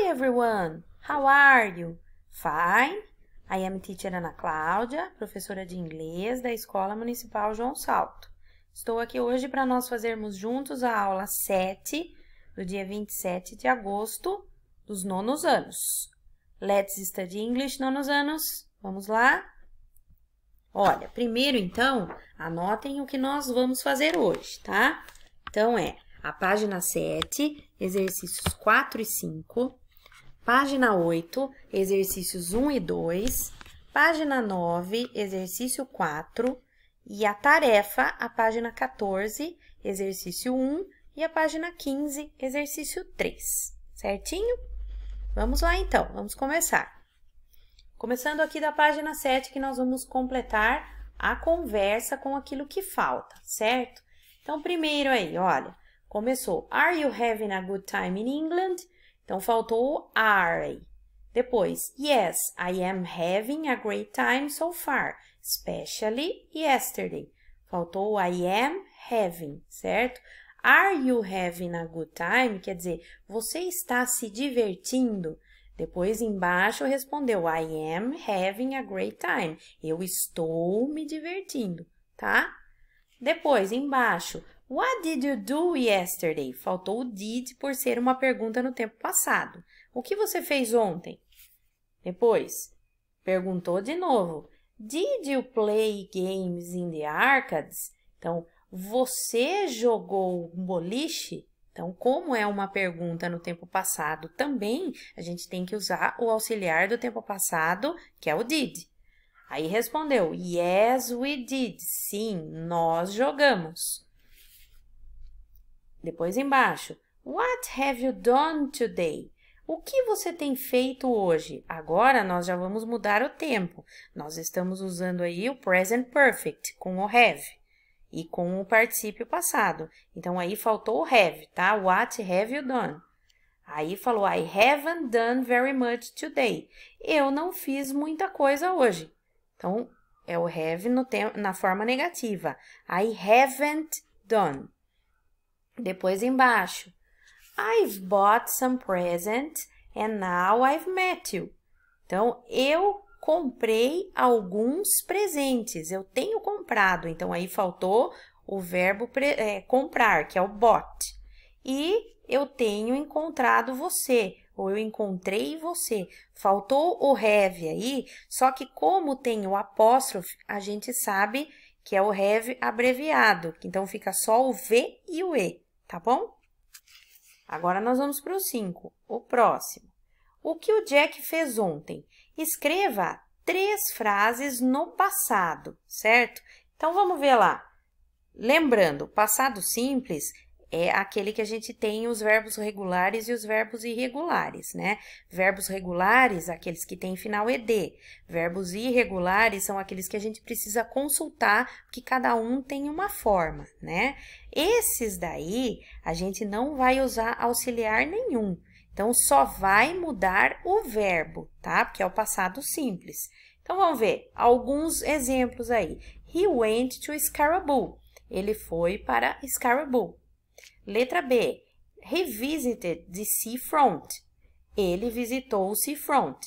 Hi everyone, how are you? Fine. I am teacher Ana Cláudia, professora de inglês da Escola Municipal João Salto. Estou aqui hoje para nós fazermos juntos a aula 7 do dia 27 de agosto dos nonos anos. Let's study English nonos anos. Vamos lá? Olha, primeiro então, anotem o que nós vamos fazer hoje, tá? Então é a página 7, exercícios 4 e 5, Página 8, exercícios 1 e 2. Página 9, exercício 4. E a tarefa, a página 14, exercício 1. E a página 15, exercício 3. Certinho? Vamos lá, então. Vamos começar. Começando aqui da página 7, que nós vamos completar a conversa com aquilo que falta, certo? Então, primeiro aí, olha. Começou, Are you having a good time in England? Então, faltou o are. Depois, yes, I am having a great time so far, especially yesterday. Faltou I am having, certo? Are you having a good time? Quer dizer, você está se divertindo? Depois embaixo respondeu I am having a great time. Eu estou me divertindo, tá? Depois embaixo, What did you do yesterday? Faltou o did por ser uma pergunta no tempo passado. O que você fez ontem? Depois, perguntou de novo. Did you play games in the arcades? Então, você jogou um boliche? Então, como é uma pergunta no tempo passado também, a gente tem que usar o auxiliar do tempo passado, que é o did. Aí respondeu: Yes, we did. Sim, nós jogamos. Depois embaixo, What have you done today? O que você tem feito hoje? Agora nós já vamos mudar o tempo. Nós estamos usando aí o present perfect com o have e com o particípio passado. Então aí faltou o have, tá? What have you done? Aí falou I haven't done very much today. Eu não fiz muita coisa hoje. Então é o have no na forma negativa. I haven't done. Depois embaixo. I've bought some presents and now I've met you. Então, eu comprei alguns presentes. Eu tenho comprado. Então, aí faltou o verbo é, comprar, que é o bought. E eu tenho encontrado você, ou eu encontrei você. Faltou o have aí, só que como tem o apóstrofe, a gente sabe que é o have abreviado. Então, fica só o V e o E tá bom? Agora nós vamos para o 5, o próximo. O que o Jack fez ontem? Escreva três frases no passado, certo? Então vamos ver lá. Lembrando, passado simples é aquele que a gente tem os verbos regulares e os verbos irregulares, né? Verbos regulares, aqueles que têm final ed. Verbos irregulares são aqueles que a gente precisa consultar, porque cada um tem uma forma, né? Esses daí a gente não vai usar auxiliar nenhum. Então só vai mudar o verbo, tá? Porque é o passado simples. Então vamos ver alguns exemplos aí. He went to Scaraboo. Ele foi para Scaraboo. Letra B. He visited the seafront. Ele visitou o seafront.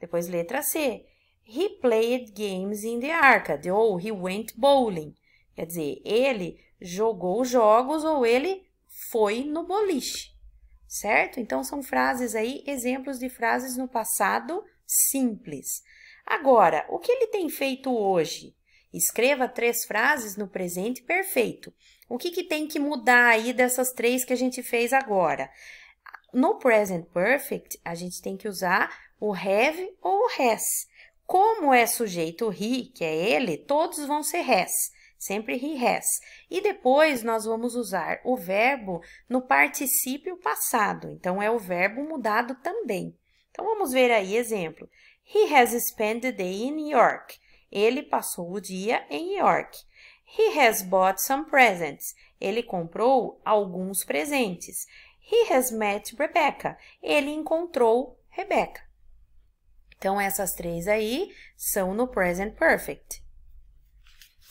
Depois, letra C. He played games in the arcade. Ou he went bowling. Quer dizer, ele jogou jogos ou ele foi no boliche. Certo? Então, são frases aí, exemplos de frases no passado simples. Agora, o que ele tem feito hoje? Escreva três frases no presente perfeito. O que, que tem que mudar aí dessas três que a gente fez agora? No present perfect, a gente tem que usar o have ou o has. Como é sujeito he, que é ele, todos vão ser has. Sempre he has. E depois nós vamos usar o verbo no particípio passado. Então, é o verbo mudado também. Então, vamos ver aí exemplo. He has spent the day in New York. Ele passou o dia em New York. He has bought some presents. Ele comprou alguns presentes. He has met Rebecca. Ele encontrou Rebecca. Então, essas três aí são no present perfect.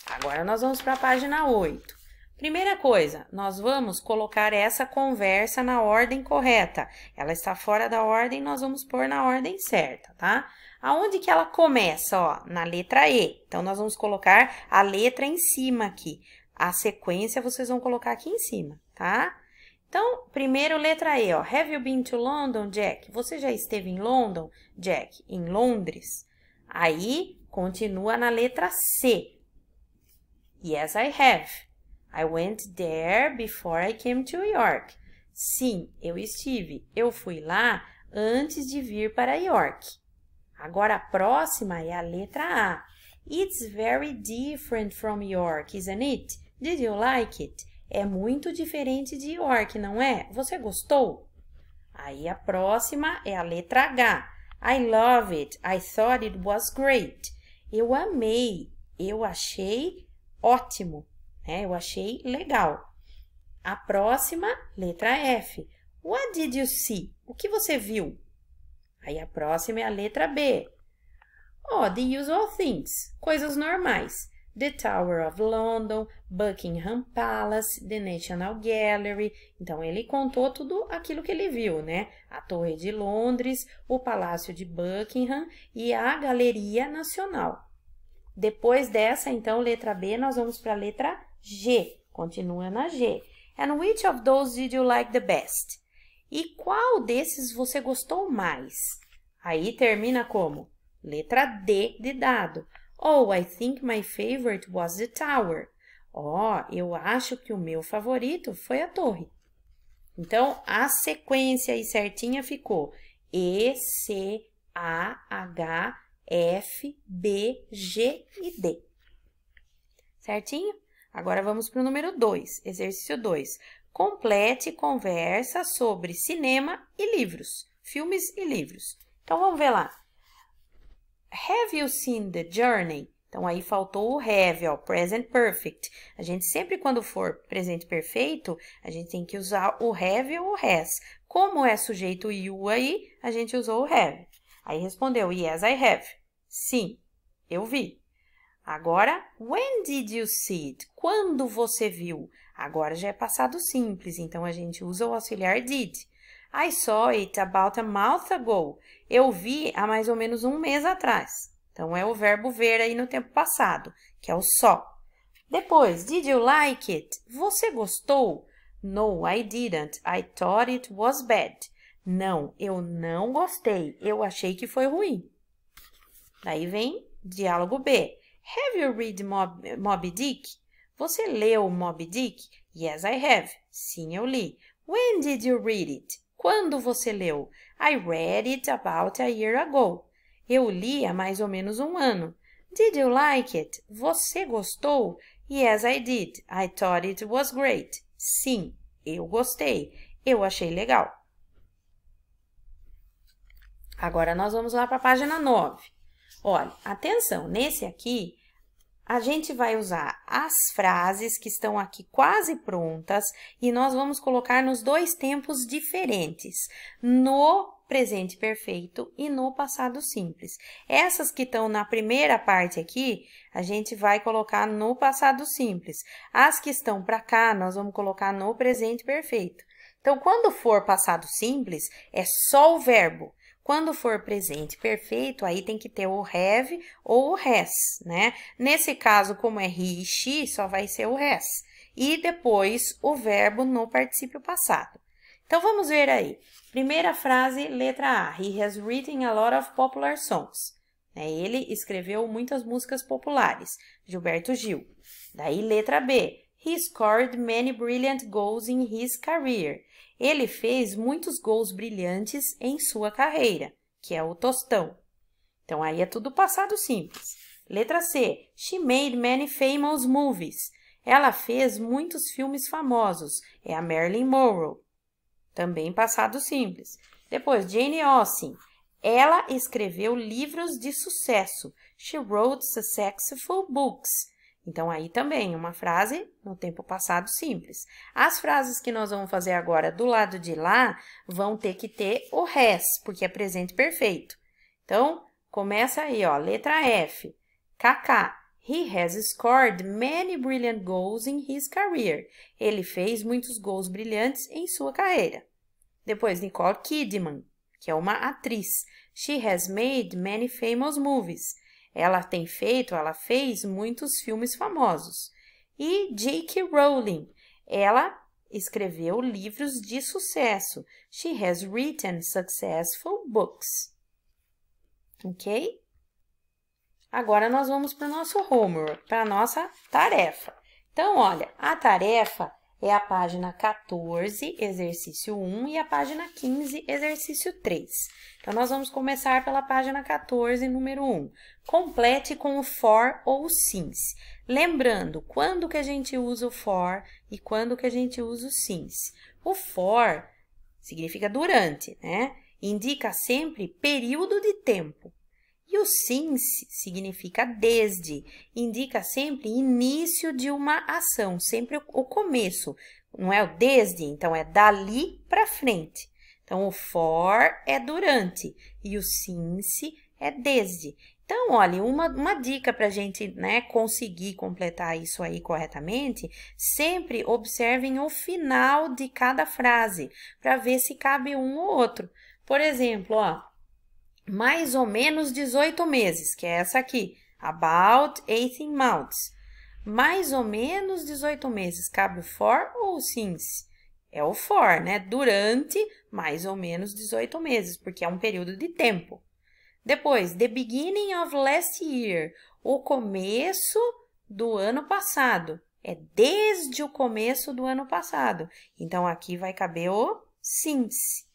Agora, nós vamos para a página 8. Primeira coisa, nós vamos colocar essa conversa na ordem correta. Ela está fora da ordem, nós vamos pôr na ordem certa, tá? Aonde que ela começa? Ó, na letra E. Então, nós vamos colocar a letra em cima aqui. A sequência vocês vão colocar aqui em cima, tá? Então, primeiro letra E, ó. Have you been to London, Jack? Você já esteve em London, Jack? Em Londres? Aí, continua na letra C. Yes, I have. I went there before I came to York. Sim, eu estive. Eu fui lá antes de vir para York. Agora a próxima é a letra A. It's very different from York, isn't it? Did you like it? É muito diferente de York, não é? Você gostou? Aí a próxima é a letra H. I love it. I thought it was great. Eu amei. Eu achei ótimo. Né? Eu achei legal. A próxima, letra F. What did you see? O que você viu? Aí a próxima é a letra B. Oh, the usual things, coisas normais. The Tower of London, Buckingham Palace, The National Gallery. Então, ele contou tudo aquilo que ele viu, né? A Torre de Londres, o Palácio de Buckingham e a Galeria Nacional. Depois dessa, então, letra B, nós vamos para a letra G. Continua na G. And which of those did you like the best? E qual desses você gostou mais? Aí termina como letra D de dado. Oh, I think my favorite was the tower. oh, eu acho que o meu favorito foi a torre. Então, a sequência aí certinha ficou E, C, A, H, F, B, G e D. Certinho? Agora vamos para o número 2, exercício 2 complete conversa sobre cinema e livros, filmes e livros. Então vamos ver lá. Have you seen The Journey? Então aí faltou o have, ó, present perfect. A gente sempre quando for presente perfeito, a gente tem que usar o have ou o has. Como é sujeito you aí, a gente usou o have. Aí respondeu yes I have. Sim, eu vi. Agora, when did you see it? Quando você viu? Agora já é passado simples, então a gente usa o auxiliar did. I saw it about a month ago. Eu vi há mais ou menos um mês atrás. Então, é o verbo ver aí no tempo passado, que é o só. Depois, did you like it? Você gostou? No, I didn't. I thought it was bad. Não, eu não gostei. Eu achei que foi ruim. Daí vem diálogo B. Have you read Mob Moby Dick? Você leu Moby Dick? Yes, I have. Sim, eu li. When did you read it? Quando você leu? I read it about a year ago. Eu li há mais ou menos um ano. Did you like it? Você gostou? Yes, I did. I thought it was great. Sim, eu gostei. Eu achei legal. Agora nós vamos lá para a página 9. Olha, atenção, nesse aqui a gente vai usar as frases que estão aqui quase prontas e nós vamos colocar nos dois tempos diferentes, no presente perfeito e no passado simples. Essas que estão na primeira parte aqui, a gente vai colocar no passado simples. As que estão para cá, nós vamos colocar no presente perfeito. Então, quando for passado simples, é só o verbo. Quando for presente perfeito, aí tem que ter o have ou o has, né? Nesse caso, como é ri e xi, só vai ser o has. E depois o verbo no particípio passado. Então vamos ver aí. Primeira frase, letra A. He has written a lot of popular songs. Né, ele escreveu muitas músicas populares, Gilberto Gil. Daí, letra B. He scored many brilliant goals in his career. Ele fez muitos gols brilhantes em sua carreira, que é o Tostão. Então aí é tudo passado simples. Letra C. She made many famous movies. Ela fez muitos filmes famosos. É a Marilyn Monroe. Também passado simples. Depois, Jane Austen. Ela escreveu livros de sucesso. She wrote successful books. Então, aí também, uma frase no tempo passado simples. As frases que nós vamos fazer agora do lado de lá vão ter que ter o has porque é presente perfeito. Então, começa aí, ó, letra F. KK, he has scored many brilliant goals in his career. Ele fez muitos gols brilhantes em sua carreira. Depois, Nicole Kidman, que é uma atriz. She has made many famous movies. Ela tem feito, ela fez muitos filmes famosos. E J.K. Rowling, ela escreveu livros de sucesso. She has written successful books. Ok? Agora nós vamos para o nosso homework, para a nossa tarefa. Então, olha, a tarefa é a página 14, exercício 1, e a página 15, exercício 3. Então, nós vamos começar pela página 14, número 1. Complete com o for ou since. Lembrando, quando que a gente usa o for e quando que a gente usa o since. O for significa durante, né? Indica sempre período de tempo. E o since significa desde, indica sempre início de uma ação, sempre o começo, não é o desde, então é dali para frente. Então o for é durante e o since é desde. Então, olha, uma, uma dica para a gente né, conseguir completar isso aí corretamente, sempre observem o final de cada frase para ver se cabe um ou outro. Por exemplo, ó, mais ou menos 18 meses, que é essa aqui, about 18 months. Mais ou menos 18 meses, cabe o for ou o since? É o for, né? Durante mais ou menos 18 meses, porque é um período de tempo. Depois, the beginning of last year, o começo do ano passado. É desde o começo do ano passado. Então, aqui vai caber o since.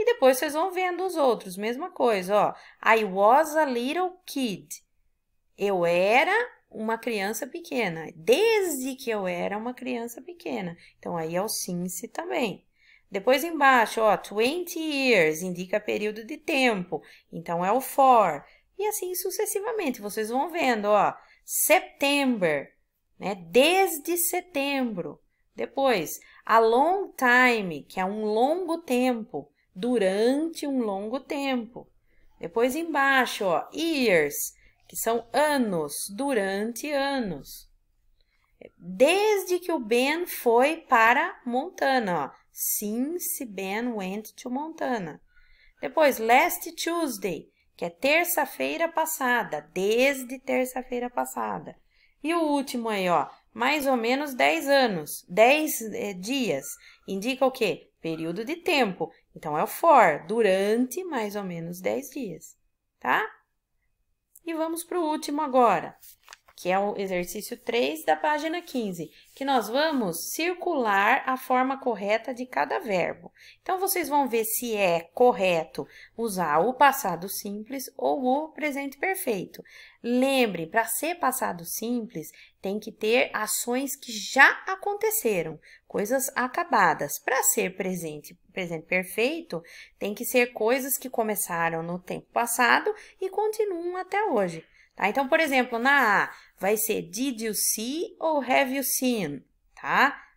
E depois vocês vão vendo os outros, mesma coisa, ó. I was a little kid. Eu era uma criança pequena, desde que eu era uma criança pequena. Então, aí é o since também. Depois embaixo, ó, 20 years indica período de tempo, então é o for. E assim sucessivamente, vocês vão vendo, ó, September, né, desde setembro. Depois, a long time, que é um longo tempo durante um longo tempo. Depois embaixo, ó, years, que são anos, durante anos. Desde que o Ben foi para Montana, ó. Since Ben went to Montana. Depois, last Tuesday, que é terça-feira passada, desde terça-feira passada. E o último aí, ó, mais ou menos 10 anos, 10 eh, dias. Indica o quê? Período de tempo. Então é o for, durante mais ou menos 10 dias, tá? E vamos para o último agora, que é o exercício 3 da página 15, que nós vamos circular a forma correta de cada verbo. Então, vocês vão ver se é correto usar o passado simples ou o presente perfeito. Lembre, para ser passado simples, tem que ter ações que já aconteceram, coisas acabadas. Para ser presente, presente perfeito, tem que ser coisas que começaram no tempo passado e continuam até hoje. Tá? Então, por exemplo, na A, vai ser did you see ou have you seen, tá?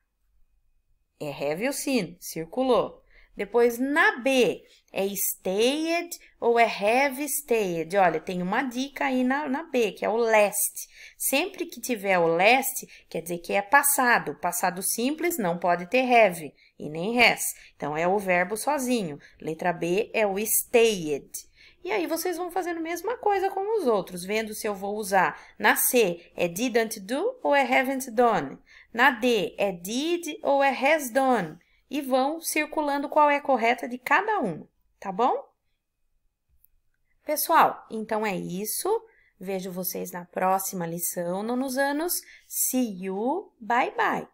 É have you seen, circulou. Depois, na B, é stayed ou é have stayed? Olha, tem uma dica aí na, na B, que é o last. Sempre que tiver o last, quer dizer que é passado. Passado simples não pode ter have e nem has. Então, é o verbo sozinho. Letra B é o stayed. E aí vocês vão fazendo a mesma coisa com os outros, vendo se eu vou usar na C é didn't do ou é haven't done. Na D é did ou é has done e vão circulando qual é a correta de cada um, tá bom? Pessoal, então é isso. Vejo vocês na próxima lição, nos anos. See you, bye bye!